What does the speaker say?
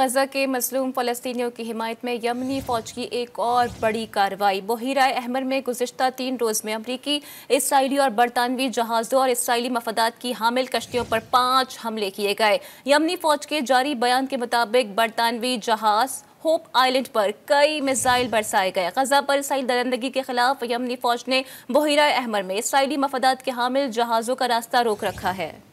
गजा के मसलूम फ़लस्तियों की हिमायत में यमनी फ़ौज की एक और बड़ी कार्रवाई बहिरा अहमर में गुजशत तीन रोज़ में अमरीकी इसराइली और बरतानवी जहाज़ों और इसराइली मफदात की हामिल कश्तियों पर पाँच हमले किए गए यमनी फ़ौज के जारी बयान के मुताबिक बरतानवी जहाज़ होप आइलैंड पर कई मिसाइल बरसाए गए गजा पर इसराइल दरंदगी के खिलाफ यमनी फौज ने बहिरा अहमर में इसराइली मफदात के हामिल जहाज़ों का रास्ता रोक रखा है